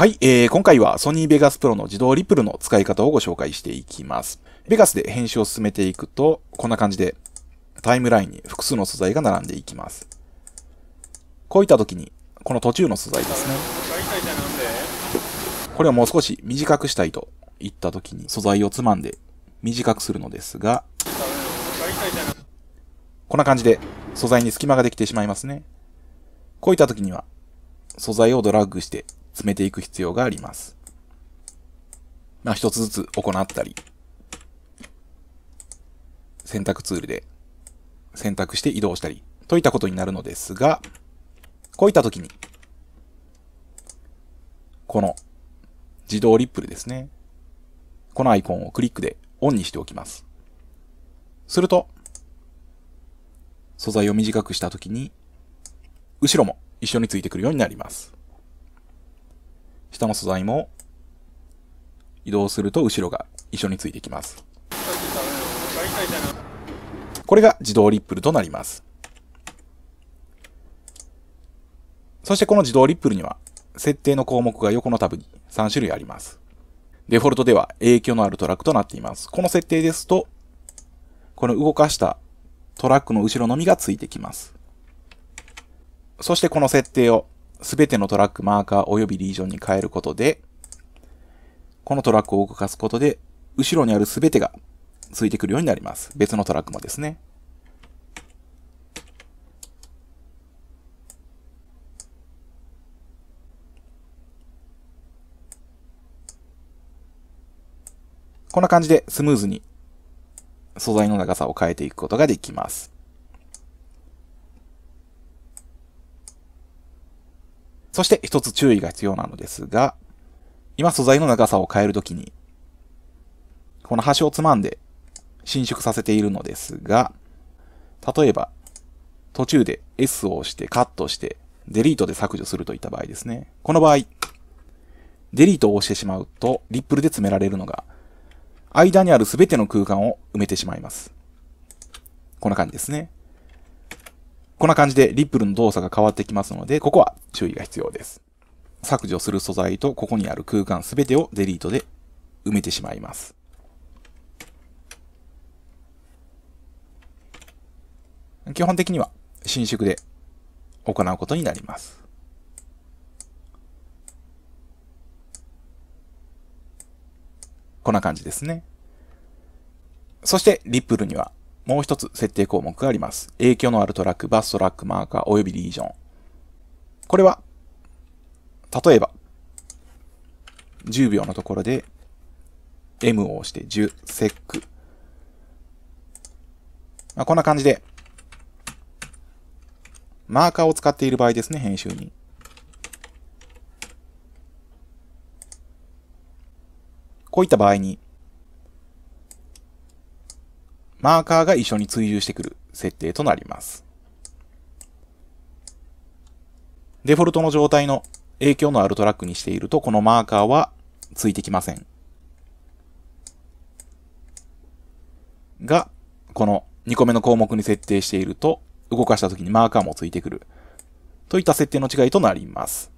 はい、えー、今回はソニーベガスプロの自動リプルの使い方をご紹介していきます。ベガスで編集を進めていくと、こんな感じでタイムラインに複数の素材が並んでいきます。こういった時に、この途中の素材ですね。これをもう少し短くしたいと言った時に素材をつまんで短くするのですが、こんな感じで素材に隙間ができてしまいますね。こういった時には素材をドラッグして詰めていく必要があります。まあ一つずつ行ったり、選択ツールで選択して移動したり、といったことになるのですが、こういった時に、この自動リップルですね。このアイコンをクリックでオンにしておきます。すると、素材を短くした時に、後ろも一緒についてくるようになります。下の素材も移動すると後ろが一緒についてきます。これが自動リップルとなります。そしてこの自動リップルには設定の項目が横のタブに3種類あります。デフォルトでは影響のあるトラックとなっています。この設定ですと、この動かしたトラックの後ろのみがついてきます。そしてこの設定をすべてのトラック、マーカー及びリージョンに変えることで、このトラックを動かすことで、後ろにあるすべてがついてくるようになります。別のトラックもですね。こんな感じでスムーズに素材の長さを変えていくことができます。そして一つ注意が必要なのですが、今素材の長さを変えるときに、この端をつまんで伸縮させているのですが、例えば、途中で S を押してカットして、デリートで削除するといった場合ですね。この場合、デリートを押してしまうと、リップルで詰められるのが、間にある全ての空間を埋めてしまいます。こんな感じですね。こんな感じでリップルの動作が変わってきますので、ここは注意が必要です。削除する素材とここにある空間すべてをデリートで埋めてしまいます。基本的には伸縮で行うことになります。こんな感じですね。そして、リップルにはもう一つ設定項目があります。影響のあるトラック、バストラック、マーカー、およびリージョン。これは、例えば、10秒のところで、M を押して10セック。まあ、こんな感じで、マーカーを使っている場合ですね、編集に。こういった場合に、マーカーが一緒に追従してくる設定となります。デフォルトの状態の影響のあるトラックにしていると、このマーカーはついてきません。が、この2個目の項目に設定していると、動かした時にマーカーもついてくる。といった設定の違いとなります。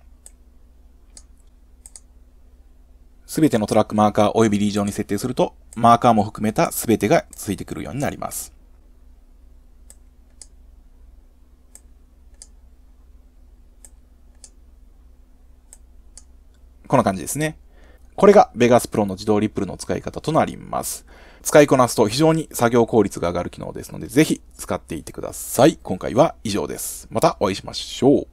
すべてのトラックマーカー及びリージョンに設定すると、マーカーも含めたすべてがついてくるようになります。こんな感じですね。これが Vegas Pro の自動リップルの使い方となります。使いこなすと非常に作業効率が上がる機能ですので、ぜひ使っていてください。今回は以上です。またお会いしましょう。